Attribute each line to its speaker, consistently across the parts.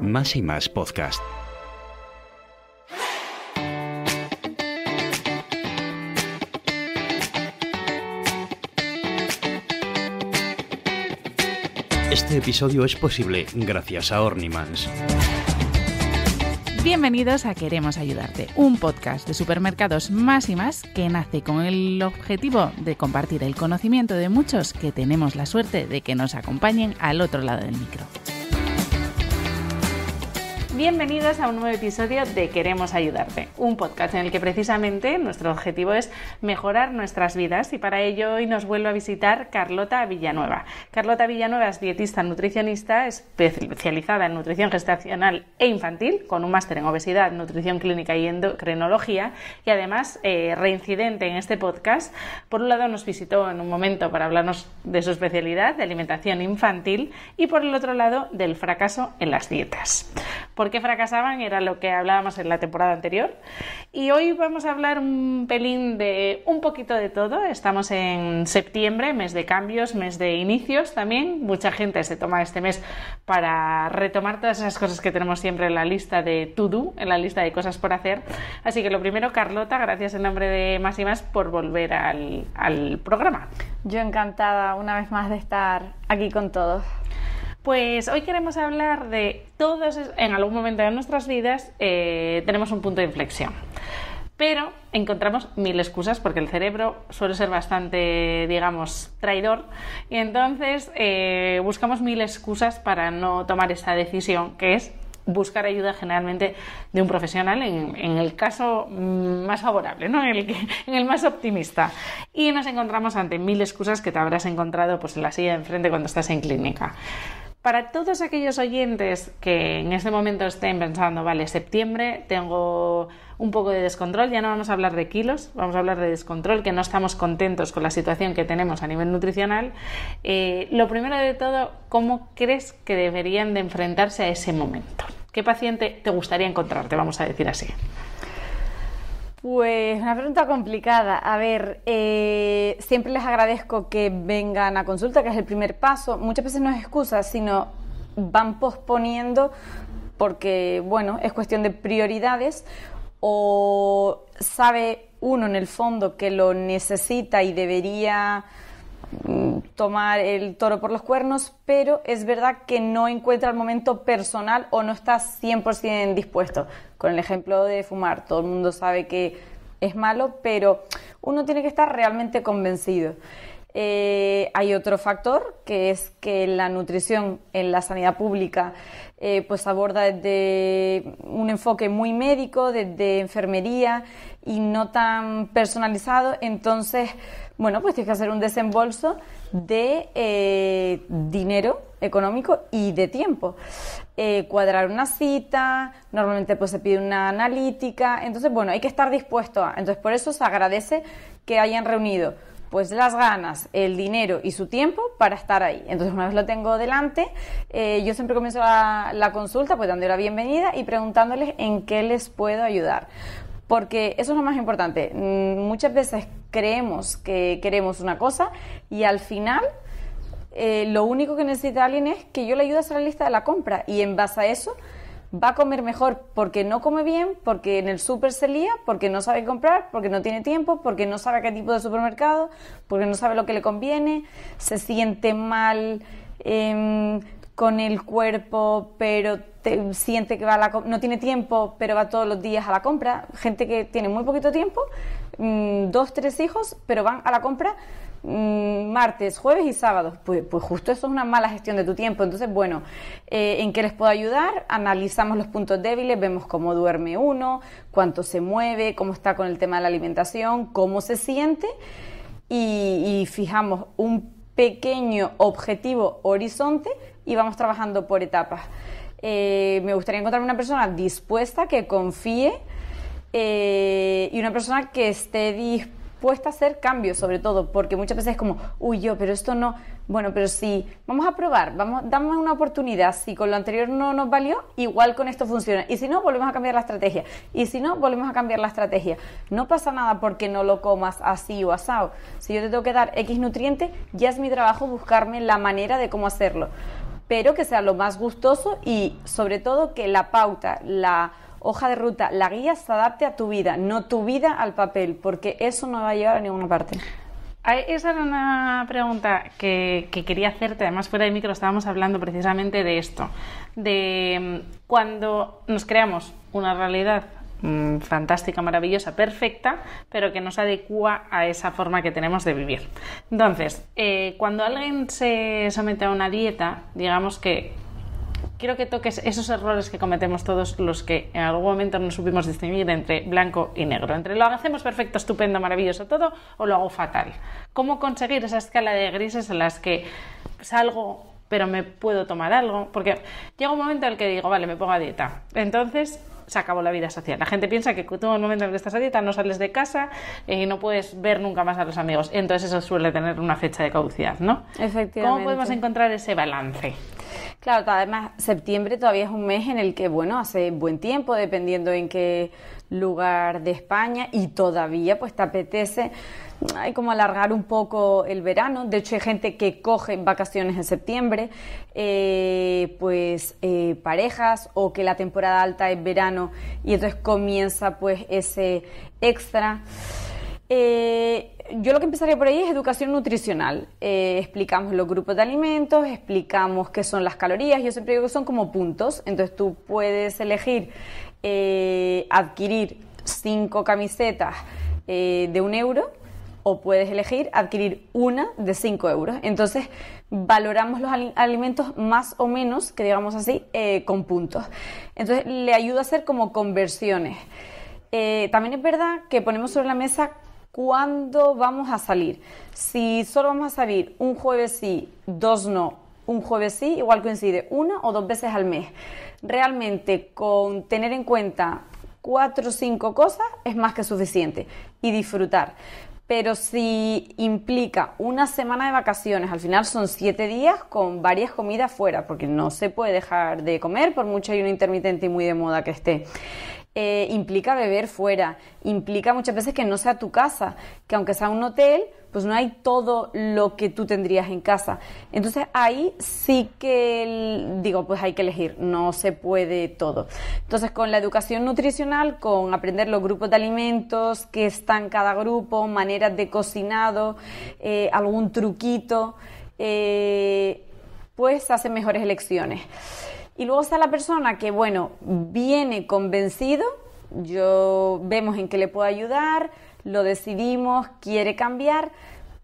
Speaker 1: Más y más podcast.
Speaker 2: Este episodio es posible gracias a Ornimans. Bienvenidos a Queremos Ayudarte, un podcast de supermercados más y más que nace con el objetivo de compartir el conocimiento de muchos que tenemos la suerte de que nos acompañen al otro lado del micro bienvenidos a un nuevo episodio de Queremos Ayudarte, un podcast en el que precisamente nuestro objetivo es mejorar nuestras vidas y para ello hoy nos vuelve a visitar Carlota Villanueva. Carlota Villanueva es dietista nutricionista especializada en nutrición gestacional e infantil con un máster en obesidad, nutrición clínica y endocrinología y además eh, reincidente en este podcast. Por un lado nos visitó en un momento para hablarnos de su especialidad de alimentación infantil y por el otro lado del fracaso en las dietas por qué fracasaban, era lo que hablábamos en la temporada anterior. Y hoy vamos a hablar un pelín de un poquito de todo. Estamos en septiembre, mes de cambios, mes de inicios también. Mucha gente se toma este mes para retomar todas esas cosas que tenemos siempre en la lista de to do, en la lista de cosas por hacer. Así que lo primero, Carlota, gracias en nombre de Más y Más por volver al, al programa.
Speaker 1: Yo encantada una vez más de estar aquí con todos.
Speaker 2: Pues hoy queremos hablar de todos, en algún momento de nuestras vidas eh, tenemos un punto de inflexión. Pero encontramos mil excusas porque el cerebro suele ser bastante, digamos, traidor y entonces eh, buscamos mil excusas para no tomar esa decisión que es buscar ayuda generalmente de un profesional en, el caso mm, más favorable, en, el más optimista. Y nos encontramos ante mil excusas que te habrás encontrado pues, en la silla de enfrente cuando estás en clínica. Para todos aquellos oyentes que en este momento estén pensando, vale, septiembre, tengo un poco de descontrol, ya no vamos a hablar de kilos, vamos a hablar de descontrol, que no estamos contentos con la situación que tenemos a nivel nutricional. Eh, lo primero de todo, ¿cómo crees que deberían de enfrentarse a ese momento? ¿Qué paciente te gustaría encontrarte, vamos a decir así?
Speaker 1: Pues una pregunta complicada. A ver, eh, siempre les agradezco que vengan a consulta, que es el primer paso. Muchas veces no es excusa, sino van posponiendo porque, bueno, es cuestión de prioridades o sabe uno en el fondo que lo necesita y debería Mm, tomar el toro por los cuernos, pero es verdad que no encuentra el momento personal o no está 100% dispuesto. Con el ejemplo de fumar, todo el mundo sabe que es malo, pero uno tiene que estar realmente convencido. Eh, hay otro factor que es que la nutrición en la sanidad pública eh, pues aborda desde un enfoque muy médico, desde enfermería y no tan personalizado. Entonces, bueno, pues tienes que hacer un desembolso de eh, dinero económico y de tiempo. cuadrar una cita, normalmente pues se pide una analítica, entonces bueno, hay que estar dispuesto Entonces por eso se agradece que hayan reunido pues las ganas, el dinero y su tiempo para estar ahí. Entonces, una vez lo tengo delante, eh, yo siempre comienzo la, consulta pues dando la bienvenida y preguntándoles en qué les puedo ayudar porque eso es lo más importante. Mm, muchas veces creemos que queremos una cosa y al final eh, lo único que necesita alguien es que yo le ayude a hacer la lista de la compra y en base a eso va a comer mejor porque no come bien, porque en el súper se lía, porque no sabe comprar, porque no tiene tiempo, porque no sabe qué tipo de supermercado, porque no sabe lo que le conviene, se siente mal em, con el cuerpo, pero siente que va a la, no tiene tiempo, pero va todos los días a la compra. Gente que tiene muy poquito tiempo, mm, dos, tres hijos, pero van a la compra Mm, martes, jueves y sábados, pues, pues justo eso es una mala gestión de tu tiempo. Entonces, bueno, eh, ¿en qué les puedo ayudar? Analizamos los puntos débiles, vemos cómo duerme uno, cuánto se mueve, cómo está con el tema de la alimentación, cómo se siente y, fijamos un pequeño objetivo horizonte y vamos trabajando por etapas. Eh, me gustaría encontrar una persona dispuesta, que confíe eh, y una persona que esté dispuesta puesta a hacer cambios, sobre todo, porque muchas veces es como, uy, yo, pero esto no, bueno, pero si vamos a probar, vamos, damos una oportunidad, si con lo anterior no nos valió, igual con esto funciona, y si no, volvemos a cambiar la estrategia, y si no, volvemos a cambiar la estrategia. No pasa nada porque no lo comas así o asado. Si yo te tengo que dar X nutriente, ya es mi trabajo buscarme la manera de cómo hacerlo, pero que sea lo más gustoso y sobre todo que la pauta, la Hoja de ruta, la guía se adapte a tu vida, no tu vida al papel, porque eso no va a llevar a ninguna parte.
Speaker 2: Esa era una pregunta que, quería hacerte, además fuera de micro estábamos hablando precisamente de esto, de mm, cuando nos creamos una realidad mm, fantástica, maravillosa, perfecta, pero que nos adecua a esa forma que tenemos de vivir. Entonces, eh, cuando alguien se somete a una dieta, digamos que quiero que toques esos errores que cometemos todos los que en algún momento no supimos distinguir entre blanco y negro, entre lo hacemos perfecto, estupendo, maravilloso todo o lo hago fatal. ¿Cómo conseguir esa escala de grises en las que salgo pero me puedo tomar algo? Porque llega un momento en el que digo, vale, me pongo a dieta. Entonces se acabó la vida social. La gente piensa que todo el momento en el que estás a dieta no sales de casa eh, y no puedes ver nunca más a los amigos. Entonces eso suele tener una fecha de caducidad, ¿no?
Speaker 1: Efectivamente. ¿Cómo podemos
Speaker 2: encontrar ese balance?
Speaker 1: Claro, además septiembre todavía es un mes en el que, bueno, hace buen tiempo, dependiendo en qué lugar de España, y todavía pues te apetece hay como alargar un poco el verano. De hecho, hay gente que coge vacaciones en septiembre, eh, pues eh, parejas o que la temporada alta es verano y entonces comienza pues ese extra. Eh, yo lo que empezaría por ahí es educación nutricional. Eh, explicamos los grupos de alimentos, explicamos qué son las calorías. Yo siempre digo que son como puntos. Entonces tú puedes elegir eh, adquirir cinco camisetas eh, de un euro o puedes elegir adquirir una de cinco euros. Entonces, valoramos los alimentos más o menos, que digamos así, con puntos. Entonces, le ayuda a hacer como conversiones. también es verdad que ponemos sobre la mesa ¿Cuándo vamos a salir? Si solo vamos a salir un jueves sí, dos no, un jueves sí, igual coincide una o dos veces al mes. Realmente con tener en cuenta cuatro o cinco cosas es más que suficiente y disfrutar. Pero si implica una semana de vacaciones, al final son siete días con varias comidas fuera, porque no se puede dejar de comer, por mucho ayuno intermitente y muy de moda que esté. Eh, implica beber fuera, implica muchas veces que no sea tu casa, que aunque sea un hotel, pues no hay todo lo que tú tendrías en casa. Entonces ahí sí que digo, pues hay que elegir, no se puede todo. Entonces con la educación nutricional, con aprender los grupos de alimentos que están cada grupo, maneras de cocinado, eh, algún truquito, eh, pues hace mejores elecciones. Y luego está la persona que, bueno, viene convencido, yo vemos en qué le puedo ayudar, lo decidimos, quiere cambiar,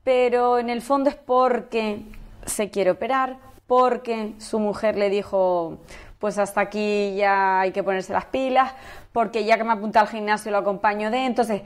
Speaker 1: pero en el fondo es porque se quiere operar, porque su mujer le dijo, pues hasta aquí ya hay que ponerse las pilas, porque ya que me apunta al gimnasio lo acompaño de, entonces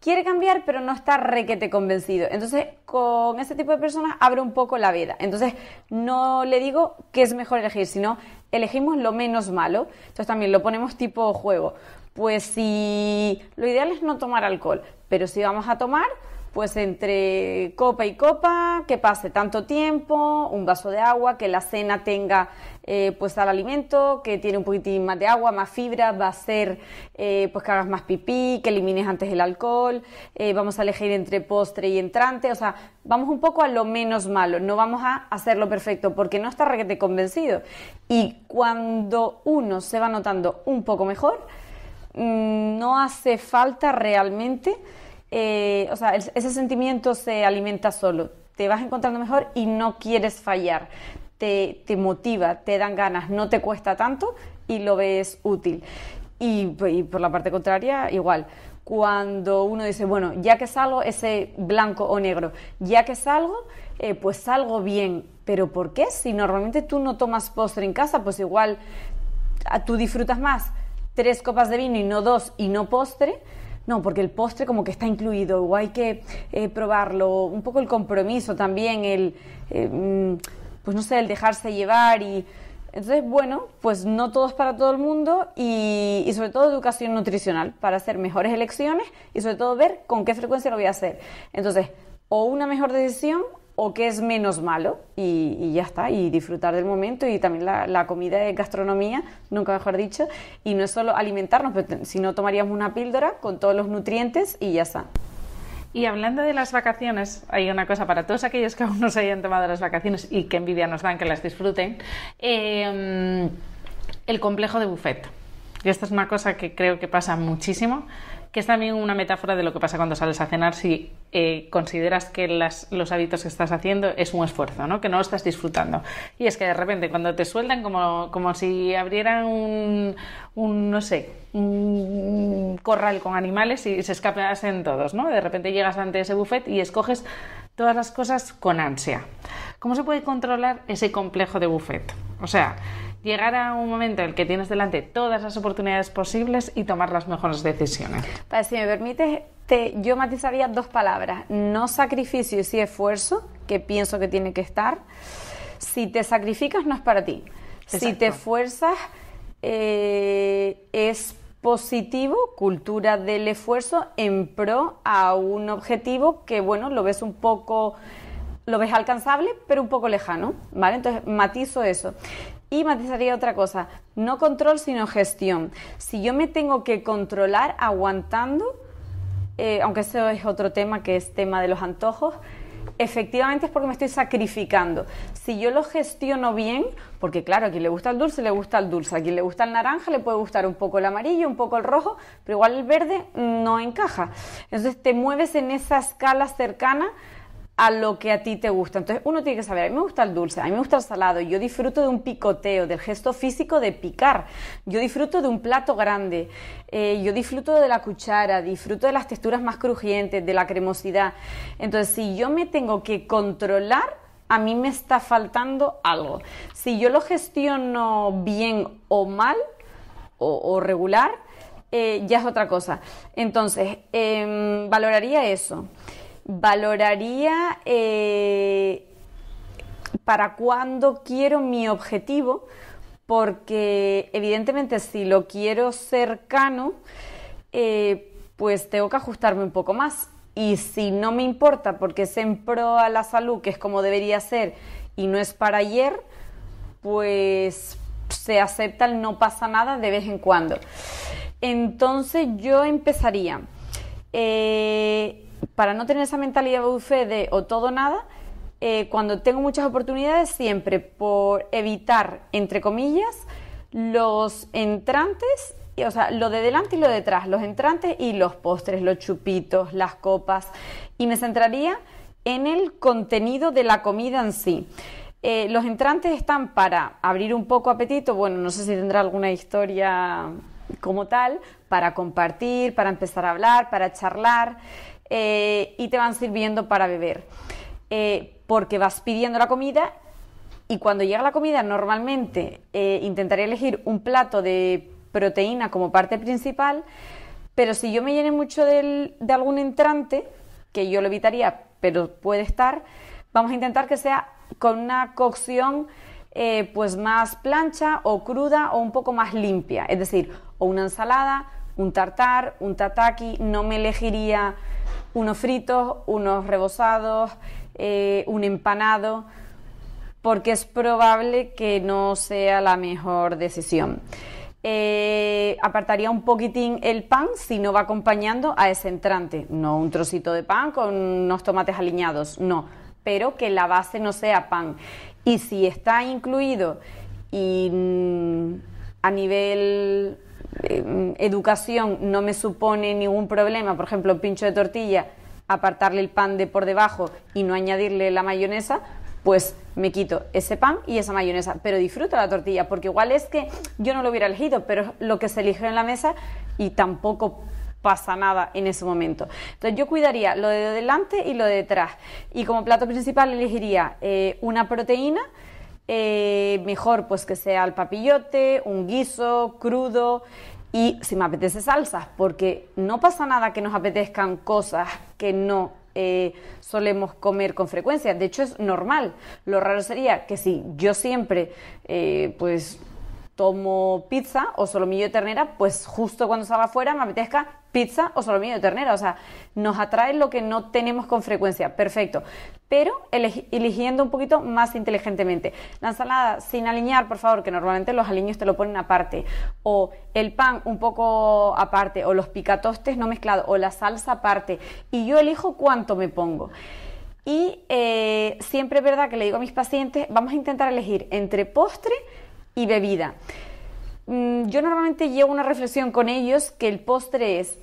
Speaker 1: quiere cambiar pero no está requete convencido. Entonces, con ese tipo de personas abre un poco la vida... Entonces, no le digo que es mejor elegir, sino elegimos lo menos malo. Entonces, también lo ponemos tipo juego. Pues si lo ideal es no tomar alcohol, pero si vamos a tomar, pues entre copa y copa, que pase tanto tiempo, un vaso de agua, que la cena tenga eh, pues al alimento, que tiene un poquitín más de agua, más fibra, va a ser eh, pues que hagas más pipí, que elimines antes el alcohol, eh, vamos a elegir entre postre y entrante, o sea, vamos un poco a lo menos malo, no vamos a hacerlo perfecto porque no está requete convencido. Y cuando uno se va notando un poco mejor, mm, no hace falta realmente eh, o sea, ese sentimiento se alimenta solo. Te vas encontrando mejor y no quieres fallar. Te, motiva, te dan ganas, no te cuesta tanto y lo ves útil. Y, por la parte contraria, igual. Cuando uno dice, bueno, ya que salgo, ese blanco o negro, ya que salgo, eh, pues salgo bien. ¿Pero por qué? Si normalmente tú no tomas postre en casa, pues igual tú disfrutas más tres copas de vino y no dos y no postre no, porque el postre como que está incluido o hay que eh, probarlo, un poco el compromiso también, el, eh, mm, pues no sé, el dejarse llevar y... Entonces, bueno, pues no todo es para todo el mundo y, y, sobre todo educación nutricional para hacer mejores elecciones y sobre todo ver con qué frecuencia lo voy a hacer. Entonces, o una mejor decisión o que es menos malo y, ya está, y disfrutar del momento y también la, comida de gastronomía, nunca mejor dicho, y no es solo alimentarnos, sino tomaríamos una píldora con todos los nutrientes y ya está. Y hablando de las
Speaker 2: vacaciones, hay una cosa para todos aquellos que aún no se hayan tomado las vacaciones y que envidia nos dan que las disfruten, em, el complejo de buffet. Y esta es una cosa que creo que pasa muchísimo que es también una metáfora de lo que pasa cuando sales a cenar si eh, consideras que los hábitos que estás haciendo es un esfuerzo, ¿no? que no lo estás disfrutando. Y es que de repente cuando te sueltan como, si abrieran un, no sé, un corral con animales y se escapasen todos, ¿no? De repente llegas ante ese buffet y escoges todas las cosas con ansia. ¿Cómo se puede controlar ese complejo de buffet? O sea, llegar a un momento en el que tienes delante todas las oportunidades posibles y tomar las mejores decisiones.
Speaker 1: si me permites, yo matizaría dos palabras, no sacrificio y sí esfuerzo, que pienso que tiene que estar. Si te sacrificas no es para ti. Si te esfuerzas eh, es positivo, cultura del esfuerzo en pro a un objetivo que, bueno, lo ves un poco, lo ves alcanzable, pero un poco lejano, ¿vale? Entonces, matizo eso. Y matizaría otra cosa, no control sino gestión. Si yo me tengo que controlar aguantando, eh, aunque eso es otro tema que es tema de los antojos, efectivamente es porque me estoy sacrificando. Si yo lo gestiono bien, porque claro, a quien le gusta el dulce, le gusta el dulce, a quien le gusta el naranja, le puede gustar un poco el amarillo, un poco el rojo, pero igual el verde no encaja. Entonces te mueves en esa escala cercana a lo que a ti te gusta. Entonces uno tiene que saber, a mí me gusta el dulce, a mí me gusta el salado, yo disfruto de un picoteo, del gesto físico de picar, yo disfruto de un plato grande, eh, yo disfruto de la cuchara, disfruto de las texturas más crujientes, de la cremosidad. Entonces si yo me tengo que controlar, a mí me está faltando algo. Si yo lo gestiono bien o mal o, regular, eh, ya es otra cosa. Entonces, em, valoraría eso. Valoraría eh, para cuando quiero mi objetivo, porque evidentemente si lo quiero cercano, eh, pues tengo que ajustarme un poco más. Y si no me importa porque es en pro a la salud, que es como debería ser, y no es para ayer, pues se acepta el no pasa nada de vez en cuando. Entonces yo empezaría. Eh, para no tener esa mentalidad buffet de o todo nada, eh, cuando tengo muchas oportunidades, siempre por evitar, entre comillas, los entrantes, o sea, lo de delante y lo de detrás, los entrantes y los postres, los chupitos, las copas, y me centraría en el contenido de la comida en sí. Eh, los entrantes están para abrir un poco apetito, bueno, no sé si tendrá alguna historia como tal, para compartir, para empezar a hablar, para charlar. Eh, y te van sirviendo para beber. Eh, porque vas pidiendo la comida y cuando llega la comida normalmente eh, intentaré elegir un plato de proteína como parte principal, pero si yo me llene mucho de algún entrante, que yo lo evitaría, pero puede estar, vamos a intentar que sea con una cocción eh, pues más plancha o cruda o un poco más limpia, es decir, o una ensalada, un tartar, un tataki, no me elegiría unos fritos, unos rebozados, eh, un empanado, porque es probable que no sea la mejor decisión. Eh, apartaría un poquitín el pan si no va acompañando a ese entrante, no un trocito de pan con unos tomates aliñados, no, pero que la base no sea pan. Y si está incluido y mm, a nivel eh, educación no me supone ningún problema, por ejemplo, pincho de tortilla, apartarle el pan de por debajo y no añadirle la mayonesa, pues me quito ese pan y esa mayonesa, pero disfruto la tortilla, porque igual es que yo no lo hubiera elegido, pero lo que se eligió en la mesa y tampoco pasa nada en ese momento. Entonces yo cuidaría lo de delante y lo de detrás. Y como plato principal elegiría eh, una proteína eh, mejor pues que sea el papillote, un guiso crudo y si me apetece salsas, porque no pasa nada que nos apetezcan cosas que no eh, solemos comer con frecuencia. De hecho, es normal. Lo raro sería que si yo siempre, eh, pues tomo pizza o solomillo de ternera, pues justo cuando salga afuera me apetezca pizza o solomillo de ternera. O sea, nos atrae lo que no tenemos con frecuencia. Perfecto. Pero eligiendo un poquito más inteligentemente. La ensalada sin alinear, por favor, que normalmente los aliños te lo ponen aparte. O el pan un poco aparte. O los picatostes no mezclados. O la salsa aparte. Y yo elijo cuánto me pongo. Y eh, siempre es verdad que le digo a mis pacientes, vamos a intentar elegir entre postre y bebida. Mm, yo normalmente llevo una reflexión con ellos que el postre es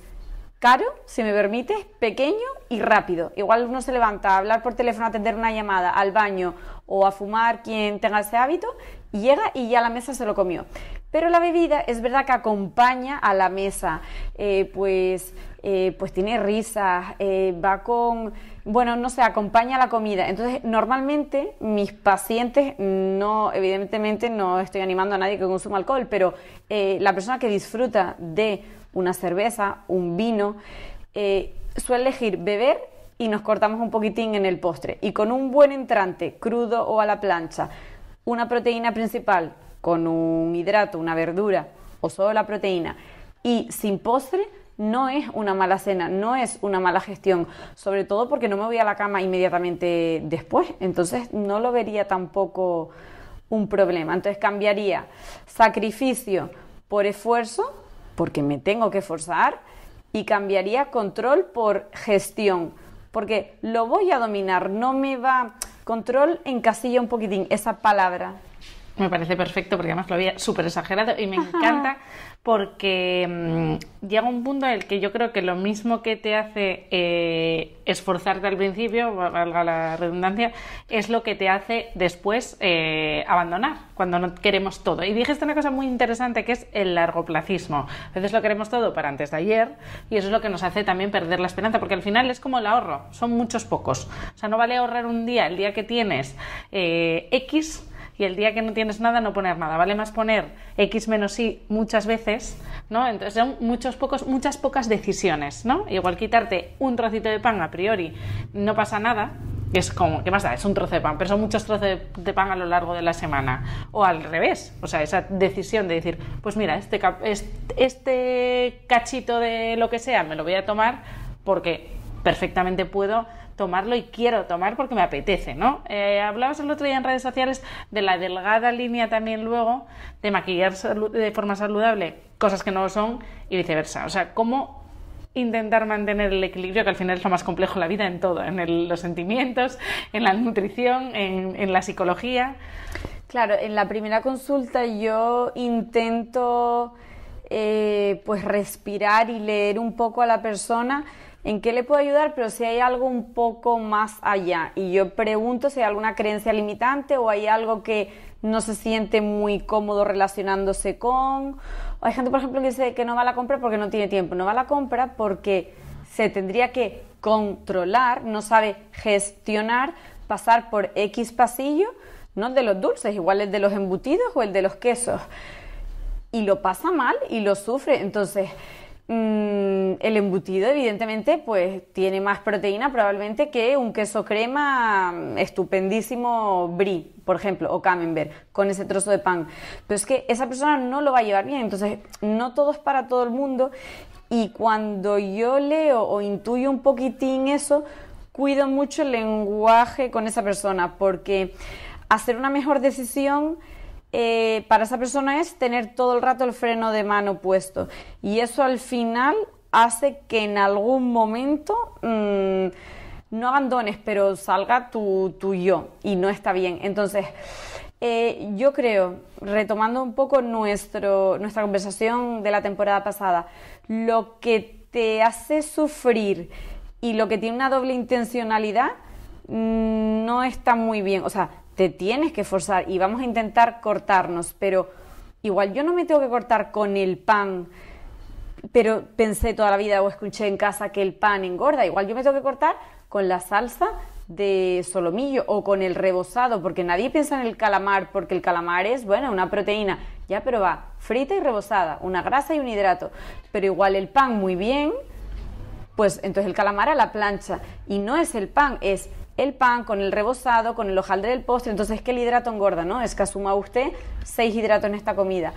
Speaker 1: caro, si me permite, pequeño y rápido. Igual uno se levanta a hablar por teléfono, a atender una llamada, al baño o a fumar, quien tenga ese hábito, y llega y ya la mesa se lo comió pero la bebida es verdad que acompaña a la mesa, eh, pues, eh, pues tiene risas, eh, va con, bueno, no sé, acompaña a la comida. Entonces, normalmente mis pacientes, no, evidentemente no estoy animando a nadie que consuma alcohol, pero la persona que disfruta de una cerveza, un vino, suele elegir beber y nos cortamos un poquitín en el postre. Y con un buen entrante, crudo o a la plancha, una proteína principal con un hidrato, una verdura o solo la proteína y sin postre, no es una mala cena, no es una mala gestión, sobre todo porque no me voy a la cama inmediatamente después, entonces no lo vería tampoco un problema. Entonces cambiaría sacrificio por esfuerzo, porque me tengo que esforzar, y cambiaría control por gestión, porque lo voy a dominar, no me va... Control encasilla un poquitín esa palabra,
Speaker 2: me parece perfecto porque además lo había súper exagerado y me encanta porque mm, llega un punto en el que yo creo que lo mismo que te hace eh, esforzarte al principio, valga la redundancia, es lo que te hace después eh, abandonar cuando no queremos todo. Y dijiste una cosa muy interesante que es el largoplacismo. A veces lo queremos todo para antes de ayer y eso es lo que nos hace también perder la esperanza porque al final es como el ahorro, son muchos pocos. O sea, no vale ahorrar un día, el día que tienes eh, X y el día que no tienes nada no poner nada. Vale más poner X menos Y muchas veces, ¿no? Entonces son muchos pocos, muchas pocas decisiones, ¿no? Igual quitarte un trocito de pan a priori no pasa nada, es como, ¿qué más da? Es un trozo de pan, pero son muchos trozos de, pan a lo largo de la semana. O al revés, o sea, esa decisión de decir, pues mira, este, este cachito de lo que sea me lo voy a tomar porque perfectamente puedo tomarlo y quiero tomar porque me apetece, ¿no? Eh, hablabas el otro día en redes sociales de la delgada línea también luego de maquillar de forma saludable cosas que no lo son y viceversa. O sea, ¿cómo intentar mantener el equilibrio, que al final es lo más complejo en la vida en todo, en los sentimientos, en la nutrición, en, la psicología?
Speaker 1: Claro, en la primera consulta yo intento eh, pues respirar y leer un poco a la persona en qué le puedo ayudar, pero si hay algo un poco más allá. Y yo pregunto si hay alguna creencia limitante o hay algo que no se siente muy cómodo relacionándose con. Hay gente, por ejemplo, que dice que no va a la compra porque no tiene tiempo. No va a la compra porque se tendría que controlar, no sabe gestionar, pasar por X pasillo, no de los dulces, igual el de los embutidos o el de los quesos. Y lo pasa mal y lo sufre. Entonces, Mm, el embutido, evidentemente, pues tiene más proteína probablemente que un queso crema mm, estupendísimo brie, por ejemplo, o camembert, con ese trozo de pan. Pero es que esa persona no lo va a llevar bien, entonces no todo es para todo el mundo. Y cuando yo leo o intuyo un poquitín eso, cuido mucho el lenguaje con esa persona, porque hacer una mejor decisión eh, para esa persona es tener todo el rato el freno de mano puesto. Y eso al final hace que en algún momento mm, no abandones, pero salga tu, tu, yo y no está bien. Entonces, eh, yo creo, retomando un poco nuestro, nuestra conversación de la temporada pasada, lo que te hace sufrir y lo que tiene una doble intencionalidad mm, no está muy bien. O sea, te tienes que forzar y vamos a intentar cortarnos, pero igual yo no me tengo que cortar con el pan, pero pensé toda la vida o escuché en casa que el pan engorda, igual yo me tengo que cortar con la salsa de solomillo o con el rebozado, porque nadie piensa en el calamar, porque el calamar es, bueno, una proteína, ya, pero va frita y rebozada, una grasa y un hidrato, pero igual el pan muy bien, pues entonces el calamar a la plancha y no es el pan, es el pan, con el rebozado, con el hojaldre del postre. Entonces, ¿qué el hidrato engorda, no? Es que asuma usted seis hidratos en esta comida.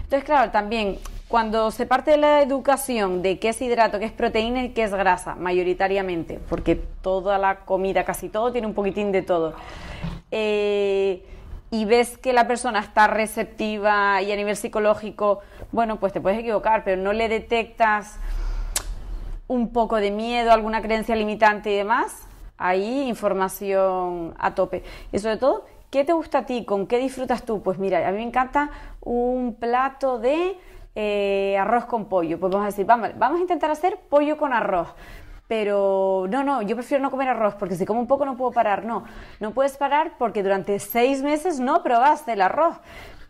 Speaker 1: Entonces, claro, también cuando se parte de la educación de qué es hidrato, qué es proteína y qué es grasa, mayoritariamente, porque toda la comida, casi todo, tiene un poquitín de todo. Eh, y ves que la persona está receptiva y a nivel psicológico, bueno, pues te puedes equivocar, pero no le detectas un poco de miedo, alguna creencia limitante y demás, ahí información a tope. Y sobre todo, ¿qué te gusta a ti? ¿Con qué disfrutas tú? Pues mira, a mí me encanta un plato de eh, arroz con pollo. Pues vamos a decir, vamos, vamos a intentar hacer pollo con arroz pero no, no, yo prefiero no comer arroz porque si como un poco no puedo parar. No, no puedes parar porque durante seis meses no probaste el arroz,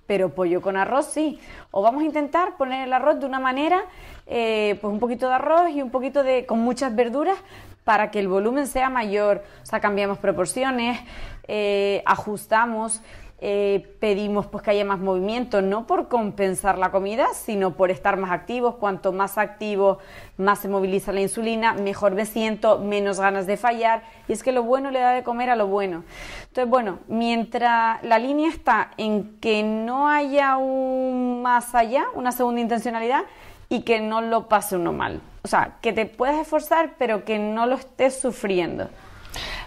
Speaker 1: pero pollo con arroz sí. O vamos a intentar poner el arroz de una manera, eh, pues un poquito de arroz y un poquito de, con muchas verduras para que el volumen sea mayor. O sea, cambiamos proporciones, eh, ajustamos. Eh, pedimos pues que haya más movimiento, no por compensar la comida, sino por estar más activos. Cuanto más activo, más se moviliza la insulina, mejor me siento, menos ganas de fallar. Y es que lo bueno le da de comer a lo bueno. Entonces, bueno, mientras la línea está en que no haya un más allá, una segunda intencionalidad, y que no lo pase uno mal. O sea, que te puedas esforzar, pero que no lo estés sufriendo.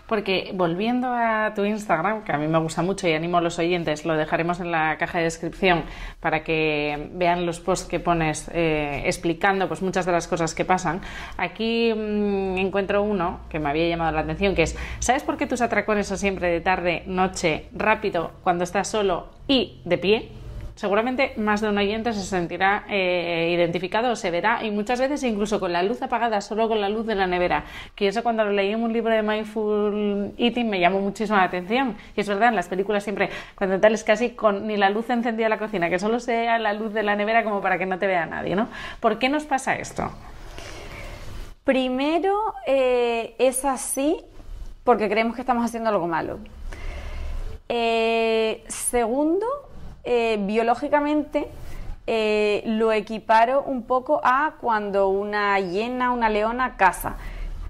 Speaker 2: Porque volviendo a tu Instagram, que a mí me gusta mucho y animo a los oyentes, lo dejaremos en la caja de descripción para que vean los posts que pones eh, explicando pues, muchas de las cosas que pasan. Aquí mm, encuentro uno que me había llamado la atención, que es, ¿sabes por qué tus atracones son siempre de tarde, noche, rápido, cuando estás solo y de pie? seguramente más de un oyente se sentirá eh, identificado o se verá, y muchas veces incluso con la luz apagada, solo con la luz de la nevera. Que eso cuando lo leí en un libro de Mindful Eating me llamó muchísimo la atención. Y es verdad, en las películas siempre, cuando tal es casi con ni la luz encendida en la cocina, que solo sea la luz de la nevera como para que no te vea nadie, ¿no? ¿Por qué nos pasa esto?
Speaker 1: Primero, eh, es así porque creemos que estamos haciendo algo malo. Eh, segundo, eh, biológicamente eh, lo equiparo un poco a cuando una hiena, una leona caza,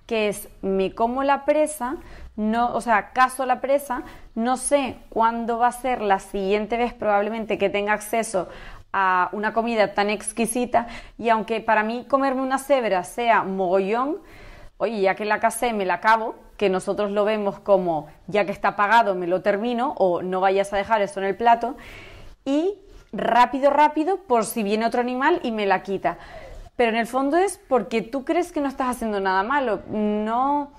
Speaker 1: que es me como la presa, no, o sea, caso la presa, no sé cuándo va a ser la siguiente vez probablemente que tenga acceso a una comida tan exquisita y aunque para mí comerme una cebra sea mogollón, oye, ya que la casé me la acabo, que nosotros lo vemos como ya que está pagado me lo termino o no vayas a dejar eso en el plato, y rápido, rápido por si viene otro animal y me la quita. Pero en el fondo es porque tú crees que no estás haciendo nada malo. No.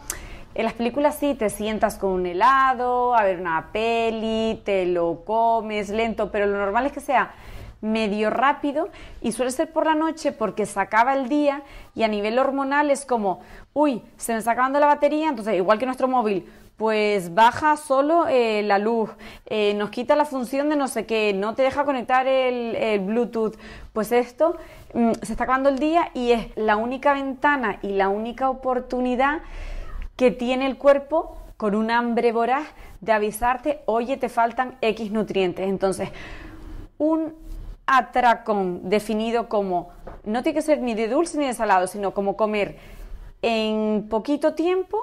Speaker 1: En las películas sí, te sientas con un helado, a ver una peli, te lo comes lento, pero lo normal es que sea medio rápido y suele ser por la noche porque se acaba el día y a nivel hormonal es como, uy, se me está acabando la batería, entonces igual que nuestro móvil, pues baja solo eh, la luz, eh, nos quita la función de no sé qué, no te deja conectar el, Bluetooth. Pues esto mm, se está acabando el día y es la única ventana y la única oportunidad que tiene el cuerpo con un hambre voraz de avisarte, oye, te faltan X nutrientes. Entonces, un atracón definido como, no tiene que ser ni de dulce ni de salado, sino como comer en poquito tiempo,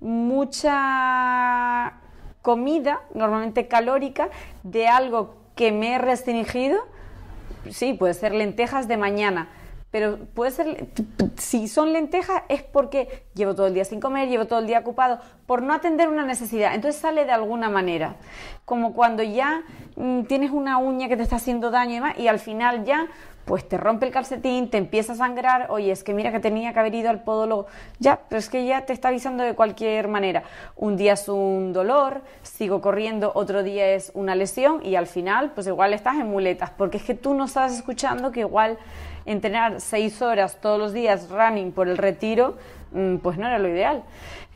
Speaker 1: mucha comida, normalmente calórica, de algo que me he restringido. Sí, puede ser lentejas de mañana, pero puede ser, si son lentejas es porque llevo todo el día sin comer, llevo todo el día ocupado, por no atender una necesidad. Entonces sale de alguna manera, como cuando ya mm, tienes una uña que te está haciendo daño y y al final ya pues te rompe el calcetín, te empieza a sangrar, oye, es que mira que tenía que haber ido al podólogo, ya, pero es que ya te está avisando de cualquier manera. Un día es un dolor, sigo corriendo, otro día es una lesión y al final, pues igual estás en muletas, porque es que tú no estás escuchando que igual entrenar seis horas todos los días running por el retiro, mm, pues no era lo ideal.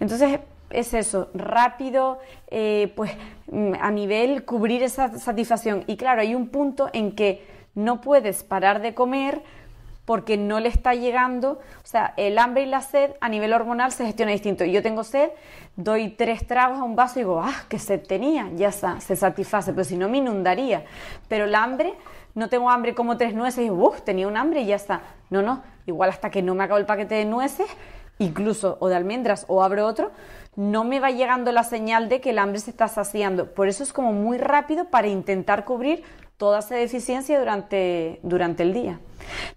Speaker 1: Entonces, es eso, rápido, eh, pues mm, a nivel cubrir esa satisfacción. Y claro, hay un punto en que no puedes parar de comer porque no le está llegando, o sea, el hambre y la sed a nivel hormonal se gestiona distinto. Yo tengo sed, doy tres tragos a un vaso y digo, ah, que sed tenía, ya está, se satisface, pero si no me inundaría. Pero el hambre, no tengo hambre como tres nueces y, uff, tenía un hambre y ya está. No, no, igual hasta que no me acabo el paquete de nueces, incluso o de almendras o abro otro, no me va llegando la señal de que el hambre se está saciando. Por eso es como muy rápido para intentar cubrir toda esa deficiencia durante, durante el día.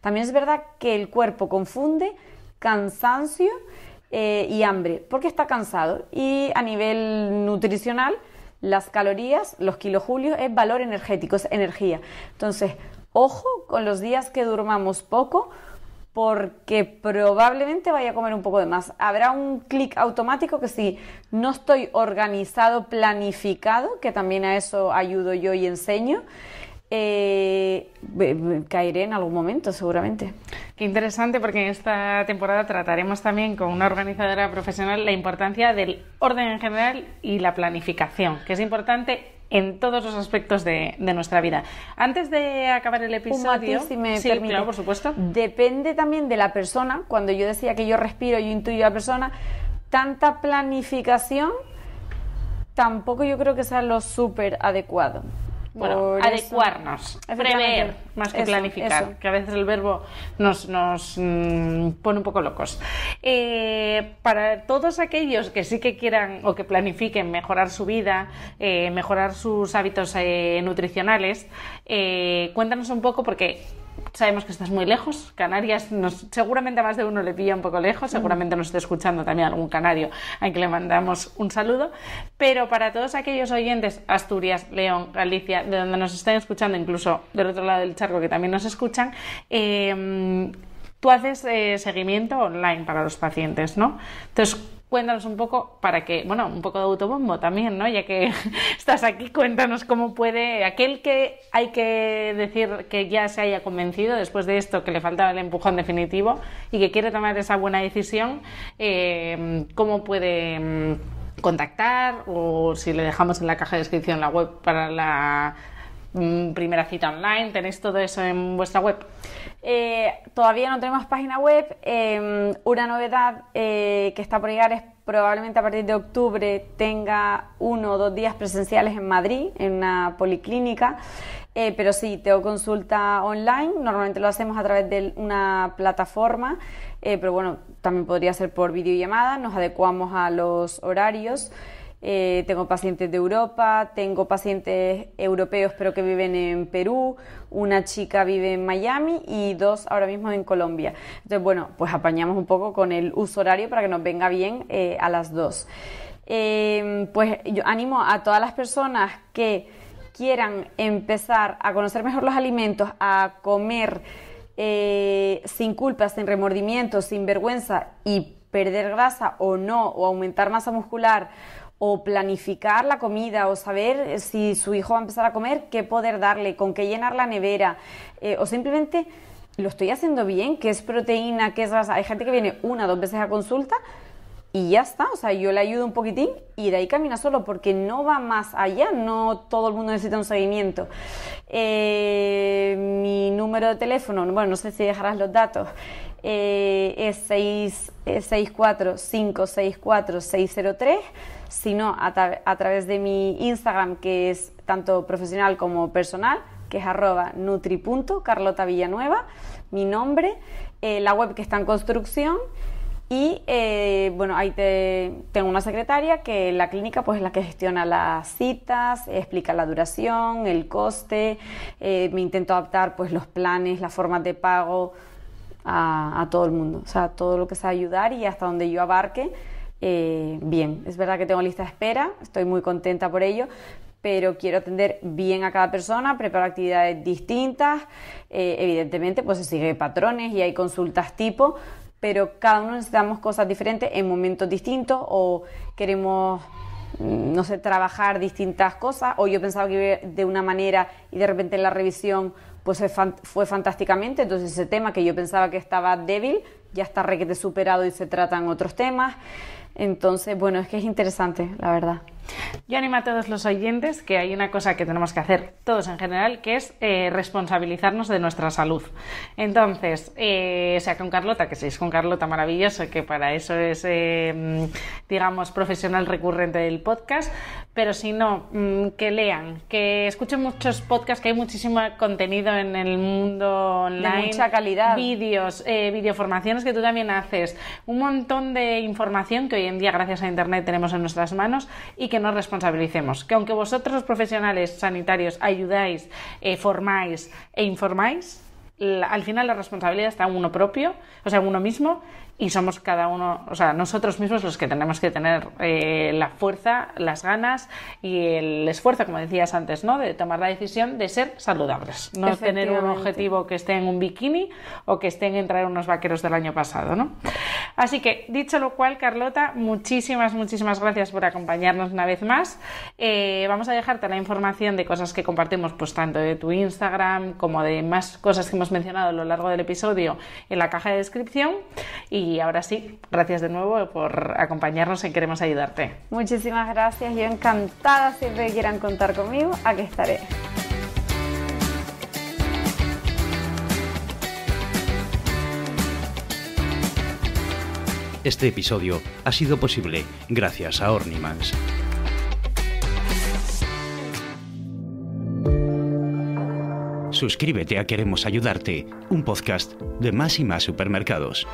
Speaker 1: También es verdad que el cuerpo confunde cansancio eh, y hambre, porque está cansado. Y a nivel nutricional, las calorías, los kilojulios, es valor energético, es energía. Entonces, ojo con los días que durmamos poco, porque probablemente vaya a comer un poco de más. Habrá un clic automático que si no estoy organizado, planificado, que también a eso ayudo yo y enseño, eh, caeré en algún momento, seguramente.
Speaker 2: Qué interesante, porque en esta temporada trataremos también con una organizadora profesional la importancia del orden en general y la planificación, que es importante en todos los aspectos de, nuestra vida.
Speaker 1: Antes de acabar el episodio, por supuesto. Depende también de la persona. Cuando yo decía que yo respiro, yo intuyo a la persona. Tanta planificación tampoco yo creo que sea lo súper adecuado. Bueno,
Speaker 2: adecuarnos, prever más que planificar, que a veces el verbo nos, nos mm, pone un poco locos. Eh, para todos aquellos que sí que quieran o que planifiquen mejorar su vida, eh, mejorar sus hábitos eh, nutricionales, cuéntanos un poco porque Sabemos que estás muy lejos, Canarias, nos, seguramente a más de uno le pilla un poco lejos, mm. seguramente nos esté escuchando también algún canario a que le mandamos un saludo, pero para todos aquellos oyentes, Asturias, León, Galicia, de donde nos estén escuchando, incluso del otro lado del charco que también nos escuchan, eh, tú haces eh, seguimiento online para los pacientes, ¿no? Entonces, cuéntanos un poco para que, bueno, un poco de autobombo también, ¿no? Ya que estás aquí, cuéntanos cómo puede aquel que hay que decir que ya se haya convencido después de esto, que le faltaba el empujón definitivo y que quiere tomar esa buena decisión, eh, cómo puede mm, contactar o si le dejamos en la caja de descripción la web para la mm, primera cita online, tenéis todo eso en vuestra web.
Speaker 1: Eh, todavía no tenemos página web. Em, una novedad eh, que está por llegar es probablemente a partir de octubre tenga uno o dos días presenciales en Madrid, en una policlínica. Eh, pero sí, tengo consulta online. Normalmente lo hacemos a través de una plataforma, pero bueno, también podría ser por videollamada. Nos adecuamos a los horarios. Eh, tengo pacientes de Europa, tengo pacientes europeos pero que viven en Perú, una chica vive en Miami y dos ahora mismo en Colombia. Entonces, bueno, pues apañamos un poco con el uso horario para que nos venga bien eh, a las dos. Em, pues yo animo a todas las personas que quieran empezar a conocer mejor los alimentos, a comer eh, sin culpa, sin remordimiento, sin vergüenza y perder grasa o no, o aumentar masa muscular o planificar la comida o saber eh, si su hijo va a empezar a comer, qué poder darle, con qué llenar la nevera eh, o simplemente lo estoy haciendo bien, qué es proteína, qué es Hay gente que viene una, dos veces a consulta y ya está, o sea, yo le ayudo un poquitín y de ahí camina solo porque no va más allá, no todo el mundo necesita un seguimiento. Eh, mi número de teléfono, bueno, no sé si dejarás los datos. Eh, es 64564603 eh, sino a, través de mi Instagram, que es tanto profesional como personal, que es arroba nutri.carlotavillanueva mi nombre, eh, la web que está en construcción. Y bueno, ahí tengo una secretaria que la clínica pues es la que gestiona las citas, explica la duración, el coste, me intento adaptar pues los planes, las formas de pago, a, todo el mundo, o sea, todo lo que sea ayudar y hasta donde yo abarque, eh, bien. Es verdad que tengo lista de espera, estoy muy contenta por ello, pero quiero atender bien a cada persona, preparo actividades distintas, eh, evidentemente pues se sigue patrones y hay consultas tipo, pero cada uno necesitamos cosas diferentes en momentos distintos o queremos no sé, trabajar distintas cosas, o yo pensaba que de una manera y de repente en la revisión pues fue fantásticamente, entonces ese tema que yo pensaba que estaba débil ya está requete superado y se tratan otros temas. Entonces, bueno, es que es interesante, la verdad.
Speaker 2: Yo animo a todos los oyentes que hay una cosa que tenemos que hacer todos en general, que es eh, responsabilizarnos de nuestra salud. Entonces, eh, sea con Carlota, que seis con Carlota maravilloso, que para eso es, eh, digamos, profesional recurrente del podcast, pero si no, mm, que lean, que escuchen muchos podcasts, que hay muchísimo contenido en el mundo online. De mucha calidad. Vídeos, videoformaciones que tú también haces, un montón de información que hoy en día, gracias a Internet, tenemos en nuestras manos y que que nos responsabilicemos. Que aunque vosotros los profesionales sanitarios ayudáis, eh, formáis e informáis, al final la responsabilidad está en uno propio, o sea, en uno mismo, y somos cada uno, o sea, nosotros mismos los que tenemos que tener eh, la fuerza, las ganas y el esfuerzo, como decías antes, ¿no? De tomar la decisión de ser saludables, no tener un objetivo que esté en un bikini o que estén en traer unos vaqueros del año pasado, ¿no? Así que, dicho lo cual, Carlota, muchísimas, muchísimas gracias por acompañarnos una vez más. Eh, vamos a dejarte la información de cosas que compartimos, pues tanto de tu Instagram como de más cosas que hemos mencionado a lo largo del episodio en la caja de descripción. Y y ahora sí, gracias de nuevo por acompañarnos en Queremos Ayudarte.
Speaker 1: Muchísimas gracias, yo encantada siempre que quieran contar conmigo, aquí estaré.
Speaker 2: Este episodio ha sido posible gracias a Ornimans.
Speaker 1: Suscríbete a Queremos Ayudarte, un podcast de más y más supermercados.